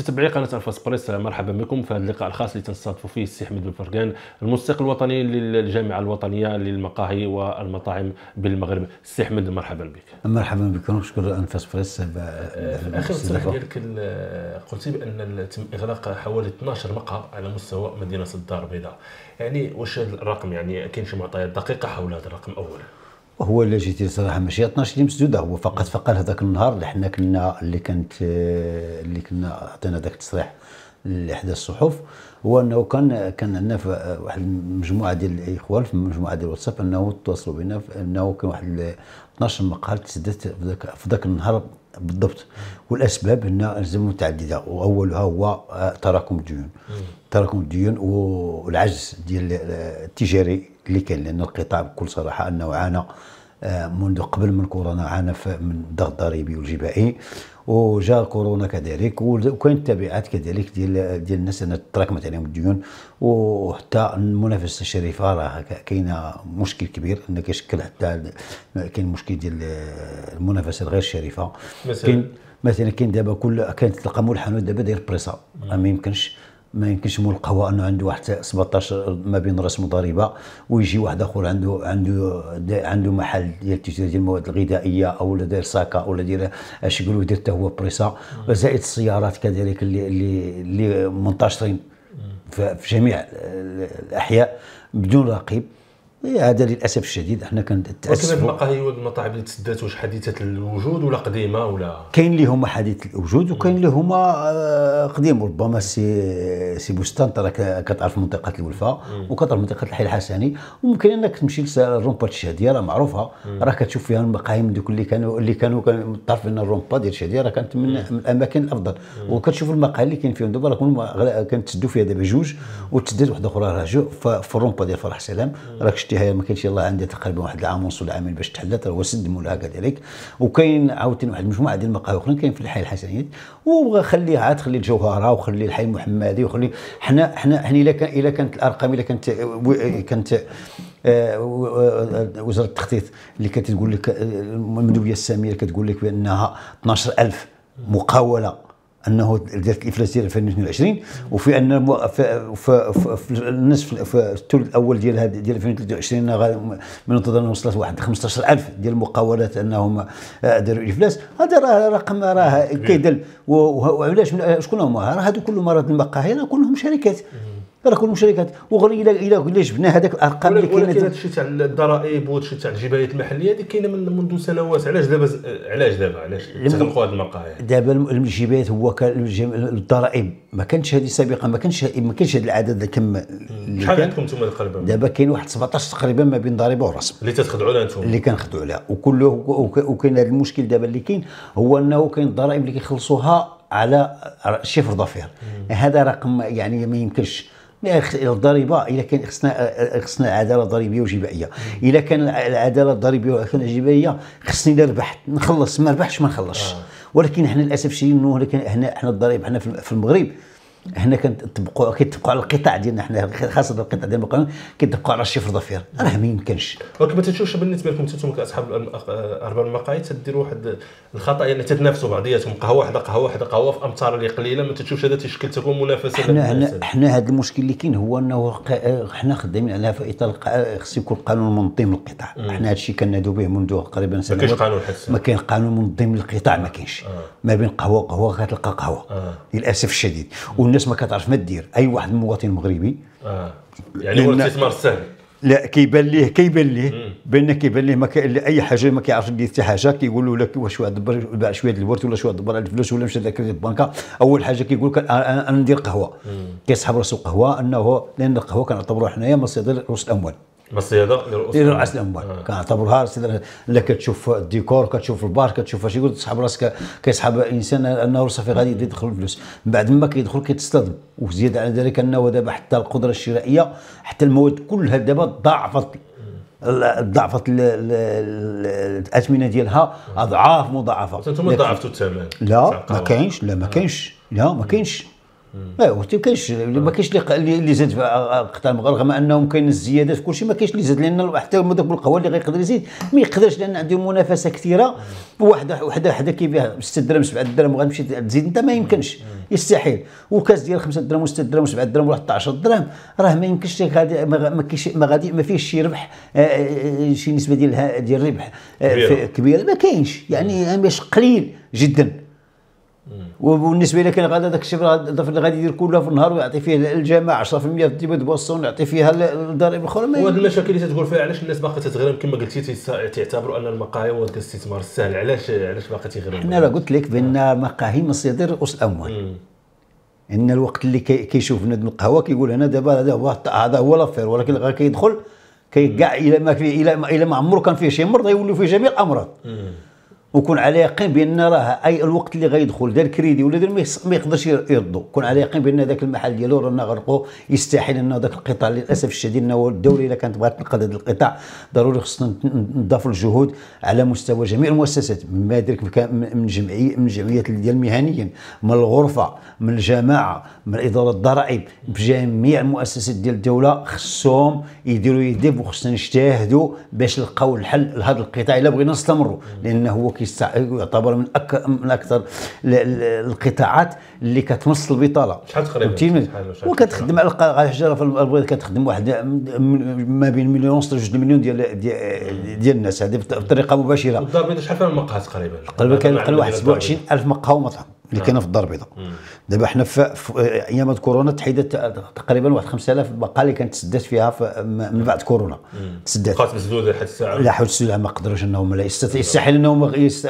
متابعي قناه الفا سبريس مرحبا بكم في هذا اللقاء الخاص اللي تنستضيفوا فيه السي احمد بن فرقان الوطني للجامعه الوطنيه للمقاهي والمطاعم بالمغرب السي احمد مرحبا بك مرحبا بكم ونشكر انفاس بريس اخر تصريح ديالك قلتي بان تم اغلاق حوالي 12 مقهى على مستوى مدينه الدار البيضاء يعني واش الرقم يعني كاين شي معطيات دقيقه حول هذا الرقم اولا هو اللي جيتي صراحه ماشي 12 اللي مسدوده هو فقط فقال هذاك النهار اللي حنا كنا اللي كانت اللي كنا عطينا ذاك التصريح لاحدى الصحف هو انه كان كان عندنا واحد المجموعه ديال الاخوان في المجموعه ديال الواتساب انه تواصلوا بنا انه كان واحد 12 مقال تسدت في ذاك النهار بالضبط والاسباب هنا لازم متعدده واولها هو آه، تراكم الديون تراكم الديون والعجز ديال آه، التجاري اللي كان لان القطاع بكل صراحه انه عانى آه، منذ قبل من كورونا عانى من الضغط الضريبي والجبائي وجا كورونا كذلك وكانت تبعات كذلك ديال ديال الناس اللي تراكمت عليهم يعني الديون وحتى المنافسه الشريفه راه كاينه مشكل كبير ان كيشكل حتى كاين مشكل ديال المنافسه الغير شريفه مثلا مثلا كاين دابا كل كانت تلقى مول الحانوت دابا داير بريسا ما يمكنش ما يمكنش مول القهوه انه عنده واحد 17 ما بين راس مضاربه ويجي واحد اخر عنده عنده عنده محل ديال التجاره ديال المواد الغذائيه او ولا داير ساكا او داير اش يقولوا دير حتى هو بريسا زائد السيارات كذلك اللي اللي اللي منتشرين في جميع الاحياء بدون رقيب إيه، هذا للاسف الشديد احنا كنتاسفوا ولكن المقاهي والمطاعم اللي تسدات واش حديثه الوجود ولا قديمه ولا كاين اللي هما حديث الوجود وكاين اللي هما آه، قديم ربما سي سي بستان ترى كتعرف منطقه الولفه وكتعرف منطقه الحي الحسني وممكن انك تمشي للرومبا الشاديه راه معروفه راه كتشوف فيها المقاهي من دوك اللي كانوا اللي كانوا تعرف ان الرومبا ديال الشاديه راه كانت من, الاماكن الافضل وكتشوف المقاهي اللي كاين فيهم دابا راه كنتسدوا فيها دابا جوج وتسدات واحده اخرى راه في الرومبا ديال فرح سلام راك شتي الجهه ما كانش يلا عندي تقريبا واحد العام ونص ولا عامين باش تحلت راه سد مولاها كذلك وكاين عاوتاني واحد المجموعه ديال المقاهي اخرين كاين في الحي الحسنيات وبغى خليها عاد خلي الجوهره وخلي الحي المحمدي وخلي حنا حنا حنا الا كان الا كانت الارقام الا كانت كانت آه، وزاره التخطيط اللي كتقول لك آه، المندوبيه الساميه كتقول لك بانها 12000 مقاوله انه الافلاس ديال 2022 وفي ان في النصف في الثلث الاول ديال هذا ديال 2023 منتظر انه وصلت واحد 15000 ديال المقاولات انهم داروا الافلاس هذا راه رقم راه كيدل وعلاش شكون هما راه هادو كلهم راه المقاهي كلهم شركات راه كل مشاركات وغير الا الى قلنا جبنا هذاك الارقام اللي كاينه ولكن هذا الشيء تاع الضرائب وهذا الشيء تاع الجبايات المحليه هذه كاينه من منذ سنوات علاش دابا علاش دابا علاش تغلقوا هذه المقاهي دابا الجبايات هو الضرائب ما كانتش هذه سابقا ما كانش ما كانش هذا العدد كم شحال عندكم انتم تقريبا دابا كاين واحد 17 تقريبا ما بين ضريبه ورسم اللي تتخدعوا عليها انتم اللي كنخدعوا عليها وكله وكاين هذا المشكل دابا اللي كاين هو انه كاين الضرائب اللي كيخلصوها على شفر ضفير هذا رقم يعني ما يمكنش الضريبه اذا كان خصنا خصنا عداله ضريبيه وجبائيه اذا كان العداله الضريبيه والجبائيه خصني الا ربحت نخلص ما ربحتش ما نخلصش آه. ولكن حنا للاسف الشديد انه هنا حنا الضريب حنا في المغرب هنا كنطبقوا كيطبقوا على القطاع ديالنا حنا خاصه القطاع ديال المقاولين كيطبقوا على الشفر ضفير راه ما يمكنش ولكن ما تنشوفش بالنسبه لكم انتم كاصحاب ارباب المقاهي تديروا واحد الخطا يعني تتنافسوا بعضياتهم قهوه واحده قهوه واحده قهوه في امتار اللي قليله ما تنشوفش هذا تيشكل تكون منافسه حنا هنا حنا هذا المشكل اللي كاين هو انه حنا خدامين على في اطار خص يكون قانون منظم للقطاع حنا هذا الشيء كنادوا به منذ تقريبا سنوات ما كاينش قانون حسن ما كاين قانون منظم للقطاع ما آه. كاينش آه. ما بين قهوه وقهوه غتلقى قهوه آه. للاسف الشديد الناس ما كتعرف ما دير اي واحد مواطن مغربي اه يعني هو الاستثمار السهل لا كيبان ليه كيبان ليه بان كيبان ليه ما كاين اي حاجه ما كيعرفش يدير حتى حاجه كيقولوا لك واش واحد دبر باع شويه الورد ولا شويه دبر الفلوس ولا مشى ذاك البنكه اول حاجه كيقول لك انا ندير قهوه كيسحب راسو قهوه انه لان القهوه كنعتبروها حنايا مصدر رؤوس الاموال الصياده يرقص راس الاموال إيه، آه. كنعتبروها لا كتشوف الديكور كتشوف البار كتشوف اش يقول تسحب راسك كيسحب الانسان انه صافي غادي يدخل الفلوس من بعد ما كيدخل كيتصطدم وزياده على ذلك انه دابا حتى القدره الشرائيه حتى المواد كلها دابا ضاعفت ضعفت الاثمنه ديالها اضعاف مضاعفه انتم ضاعفتوا الثمن لا ما آه. كاينش لا ما كاينش لا ما كاينش ما هو حتى كاينش ما كاينش اللي زاد قطع المغرب رغم انهم كاين الزيادات كلشي ما كاينش اللي زاد لان حتى ذاك القهوه اللي غيقدر يزيد ما يقدرش لان عندهم منافسه كثيره وحده وحده حدا كيبيع ب 6 درهم 7 درهم وغتمشي تزيد انت ما يمكنش يستحيل وكاس ديال 5 درهم و6 درهم و7 درهم و11 درهم راه ما يمكنش غادي ما كاينش ما غادي ما فيهش شي ربح آه، آه، آه، شي نسبه ديال ديال الربح كبيره ما كاينش يعني قليل جدا وبالنسبه لك انا غدا داك الشيء غادي يدير كله في النهار ويعطي فيه الجامع 10% في الديبا بوسون يعطي فيها الضرائب الاخرى وهذه المشاكل اللي تتقول فيها علاش الناس باقي تتغرم كما قلتي تعتبروا ان المقاهي هو الاستثمار السهل علاش علاش باقي تيغرم انا راه قلت لك بان المقاهي مصادر رؤوس الاموال ان الوقت اللي كيشوف كي بنادم القهوه كيقول انا دابا هذا هو هذا هو لافير ولكن غير كيدخل كي كاع الى ما فيه الى ما, عمره كان فيه شي مرض يولي فيه جميع الامراض وكون على يقين بان راه اي الوقت اللي غيدخل دار كريدي ولا دار ما يقدرش يردو كون على يقين بان ذاك المحل ديالو رانا غرقو يستحيل انه ذاك القطاع للاسف الشديد انه الدوله الا كانت بغات تنقذ هذا القطاع ضروري خصنا نضاف الجهود على مستوى جميع المؤسسات ما ذلك من جمعيه من الجمعيات ديال المهنيين من الغرفه من الجماعه من اداره الضرائب بجميع المؤسسات ديال الدوله خصهم يديروا يدب وخصنا نجتهدوا باش نلقاو الحل لهذا القطاع الا بغينا نستمروا لانه هو يعتبر من, من اكثر القطاعات اللي كتمص البطاله شحال تقريبا وكتخدم على الحجره في البيض كتخدم واحد ما بين مليون ونص لجوج مليون ديال ديال, ديال الناس هذه بطريقه مباشره الدار البيضاء شحال فيها المقهى تقريبا تقريبا كان 27000 مقهى ومطعم اللي كاينه في الدار البيضاء دابا حنا في ايام كورونا تحيدت آه، تقريبا واحد 5000 بقاله اللي كانت تسدات فيها من بعد كورونا تسدات بقات مسدوده لحد الساعه لا حول الساعه ما قدروش انهم يستحيل انهم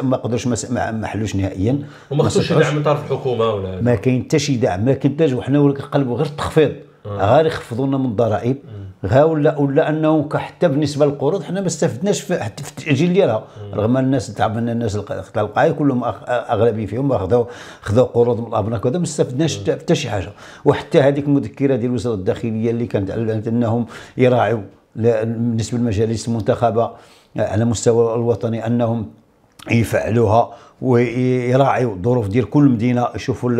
ما قدروش ما حلوش نهائيا وما خصوش دعم من طرف الحكومه ولا ما كاين حتى شي دعم ما كاين حتى وحنا قلبوا غير التخفيض غير يخفضوا لنا من الضرائب غا ولا ولا انه حتى بالنسبه للقروض حنا ما استفدناش في حتى في التاجيل ديالها رغم الناس تعبنا الناس القاعي كلهم اغلبيه فيهم اخذوا اخذوا قروض من الابناك وهذا ما استفدناش حتى شي حاجه وحتى هذيك المذكره ديال الوزاره الداخليه اللي كانت على انهم يراعوا بالنسبه للمجالس المنتخبه على مستوى الوطني انهم يفعلوها ويراعيوا الظروف ديال كل مدينه يشوفوا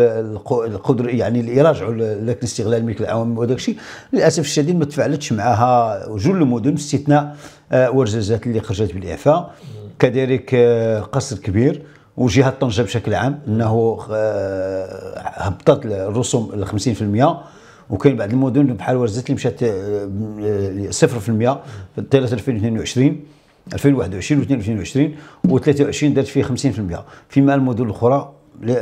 القدر يعني يراجعوا ذاك الاستغلال الملك العام وداك الشيء للاسف الشديد ما تفعلتش معها جل المدن باستثناء آه، ورزازات اللي خرجت بالاعفاء كذلك آه، قصر كبير وجهه طنجه بشكل عام انه آه، هبطت الرسوم ل 50% وكاين بعض المدن بحال ورزات اللي مشات 0% في 2022 2021 و22 و23 درت فيه 50% فيما المدن الاخرى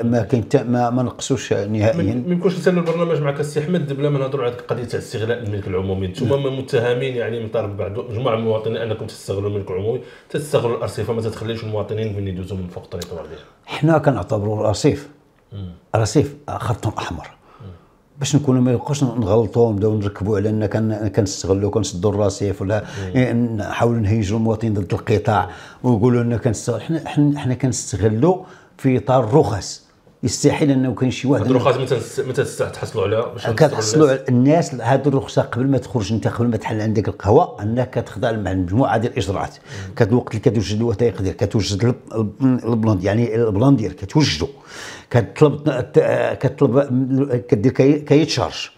ما كاين ما, ما نقصوش نهائيا ما يمكنش نسالوا البرنامج معك السي احمد بلا ما نهضروا على قضيه استغلال الملك العمومي انتم نعم. متهمين يعني من طرف بعض مجموعه من المواطنين انكم تستغلوا الملك العمومي تستغلوا الارصفه ما تتخليش المواطنين من يدوزوا من فوق الطريق حنا كنعتبروا الارصيف الرصيف خط احمر باش نكونوا ما يبقاوش نغلطوا نبداو نركبوا على ان كنستغلوا كنسدوا الرصيف ولا إيه، نحاولوا نهيجوا المواطنين ضد القطاع ويقولوا ان كنستغلوا حنا حنا كنستغلوا في اطار الرخص يستحيل انه كان شي واحد هاد الرخص متى متى تحصلوا عليها باش آه، كتحصلوا على الناس هذه الرخصه قبل ما تخرج انت قبل ما تحل عندك القهوه انك كتخضع مع مجموعه ديال الاجراءات كتوقت اللي كتوجد الوثائق ديالك كتوجد البلان يعني البلان ديالك كتوجدوا كتطلب كتطلب كدير كيتشارج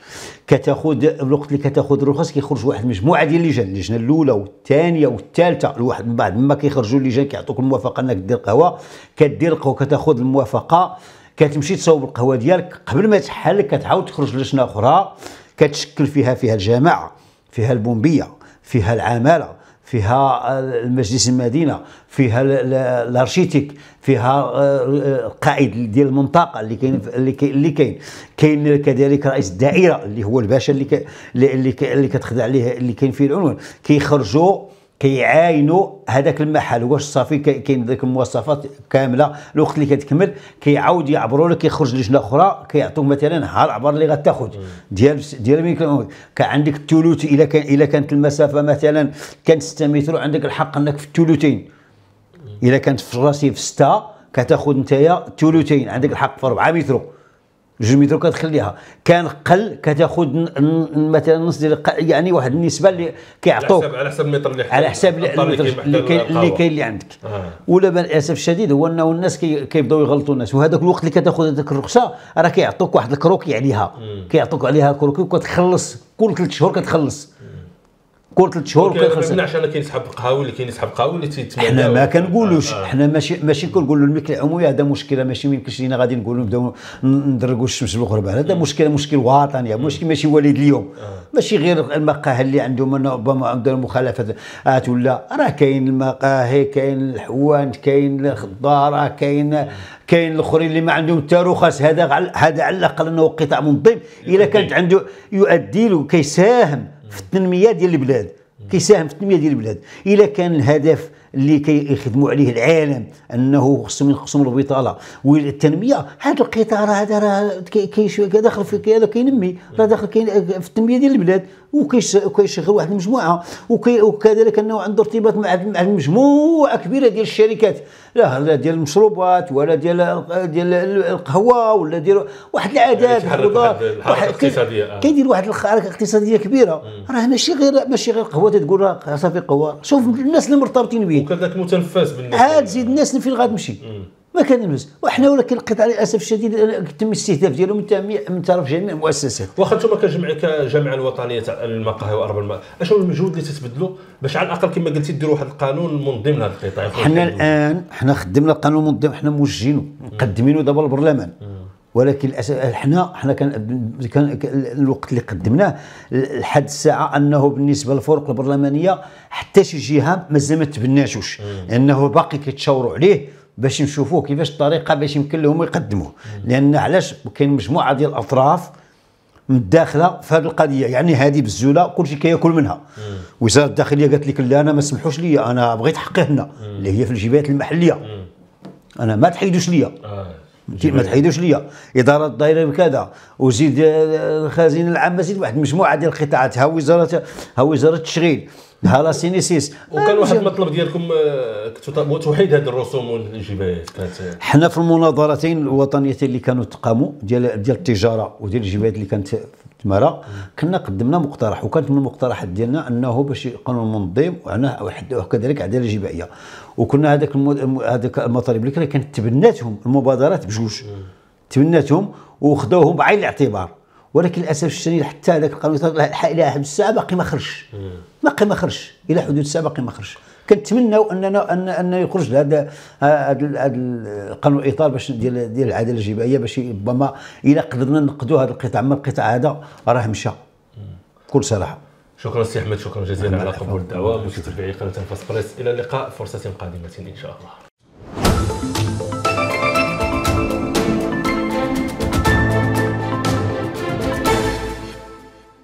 كتاخذ الوقت اللي كتاخذ الرخص كيخرج واحد المجموعه ديال اللجان اللجنه الاولى والثانيه والثالثه الواحد من بعد ما كيخرجوا اللجان كيعطوك الموافقه انك دير قهوه كدير القهوه كتاخذ الموافقه كتمشي تصاوب القهوه ديالك قبل ما تحل كتعاود تخرج لجنه اخرى كتشكل فيها فيها الجماعه فيها البومبيه فيها العماله فيها آه، المجلس المدينه فيها الارشيتيك فيها آه، آه، القائد ديال المنطقه اللي كاين اللي كاين كاين كذلك رئيس الدائره اللي هو الباشا اللي اللي كتخدع عليه اللي كاين فيه العنوان كيخرجوا كيعاينوا هذاك المحل واش صافي كاين ديك المواصفات كامله الوقت اللي كتكمل كيعاود يعبروا لك كيخرج لجنه اخرى كيعطوك مثلا ها العبر اللي غتاخذ ديال ديال كان عندك الثلث الا كان الا كانت المسافه مثلا كانت 6 متر عندك الحق انك في الثلثين الا كانت في الراسي في 6 كتاخذ نتايا الثلثين عندك الحق في 4 متر جوج متر كتخليها كان قل كتاخذ مثلا نص ديال يعني واحد النسبه اللي كيعطوك على حسب المتر اللي على حسب المتر اللي كاين اللي اللي عندك آه. ولا بالاسف الشديد هو انه الناس كيبداو يغلطوا الناس وهذاك الوقت اللي كتاخذ هذيك الرخصه راه كيعطوك واحد الكروكي عليها كيعطوك عليها كروكي وكتخلص كل ثلاث شهور كتخلص مم. كره ثلاث شهور ما كنمنعش عشان كاين يسحب قهاوي اللي كاين يسحب قهاوي اللي تيتمنى حنا ما كنقولوش آه. حنا ماشي ماشي كنقولوا الملك العمومي هذا مشكله ماشي ما يمكنش لينا غادي نقولوا نبداو ندركوا الشمس بالغربه هذا مشكله مشكل وطني يعني مشكل ماشي وليد اليوم آه. ماشي غير المقاهي اللي عندهم ربما عندهم مخالفات ولا راه كاين المقاهي كاين الحوانت كاين الخضاره كاين كاين الاخرين اللي ما عندهم حتى رخص هذا هذا على الاقل انه قطاع منظم اذا كانت عنده يؤدي له كيساهم في التنميه ديال البلاد كيساهم في التنميه ديال البلاد الا كان الهدف اللي كيخدموا عليه العالم انه خصهم خصهم البطاله والتنميه هذا القطاع راه هذا راه داخل في هذا كينمي راه داخل في التنميه ديال البلاد وكيشغل واحد المجموعه وكذلك انه عنده ارتباط مع مجموعه كبيره ديال الشركات لا لا ديال المشروبات ولا ديال ديال القهوه ولا ديال واحد العادات يعني واحد الاقتصاديه آه. كيدير واحد الحركه اقتصاديه كبيره راه ماشي غير ماشي غير قهوه تقول راه صافي قهوه شوف الناس اللي مرتبطين به المسؤولين وكان ذاك متنفس بالنسبه عاد زيد الناس فين غتمشي ما كان الناس وحنا ولكن لقيت على الاسف الشديد تم الاستهداف ديالو من من طرف جميع المؤسسات واخا انتم كجمع كجامعه الوطنيه تاع المقاهي واربع الماء هو المجهود اللي تتبدلوا باش على الاقل كما قلتي ديروا واحد القانون منظم لهذا القطاع حنا الان حنا خدمنا القانون المنظم حنا موجهينه مقدمينه دابا للبرلمان ولكن احنا احنا كان, كان الوقت اللي قدمناه لحد الساعه انه بالنسبه للفرق البرلمانيه حتى شي جهه مازال ما تبناتوش لانه باقي كيتشاوروا عليه باش نشوفوه كيفاش الطريقه باش يمكن لهم يقدموه لان علاش كاين مجموعه ديال الاطراف متداخله في هذه القضيه يعني هذه بالزوله كلشي كياكل منها وزاره الداخليه قالت لك لا انا ما سمحوش لي انا بغيت حقي هنا اللي هي في الجبهات المحليه انا ما تحيدوش ليا آه. ما تحيدوش ليا اداره الدائره بكذا وزيد آه، الخزينه العامه زيد واحد مجموعه ديال القطاعات ها وزاره ها وزاره التشغيل ها لا سينيسيس وكان آه، واحد المطلب ديالكم آه، كنتوا توحيد هذه الرسوم والجبايات حنا في المناظرتين الوطنيتين اللي كانوا تقاموا ديال ديال التجاره وديال الجبايات اللي كانت تمارا كنا قدمنا مقترح وكانت من المقترحات ديالنا انه باش قانون منظم وكذلك عداله جبائيه وكنا هذاك هذاك المطالب اللي كانت تبناتهم المبادرات بجوج تبناتهم وخذوهم بعين الاعتبار ولكن للاسف الشديد حتى هذاك القانون الى حد الساعه باقي ما خرجش باقي ما خرجش الى حدود الساعه باقي ما خرجش كنتمناو اننا ان ان يخرج هذا هذا القانون الاطار باش ديال ديال العداله الجبائيه باش ربما الا قدرنا نقدوا هذا القطاع اما القطاع هذا راه مشى بكل صراحه شكرا سي احمد شكرا جزيلا على قبول الدعوه متابعي قناه فاس بريس الى اللقاء فرصه قادمه ان شاء الله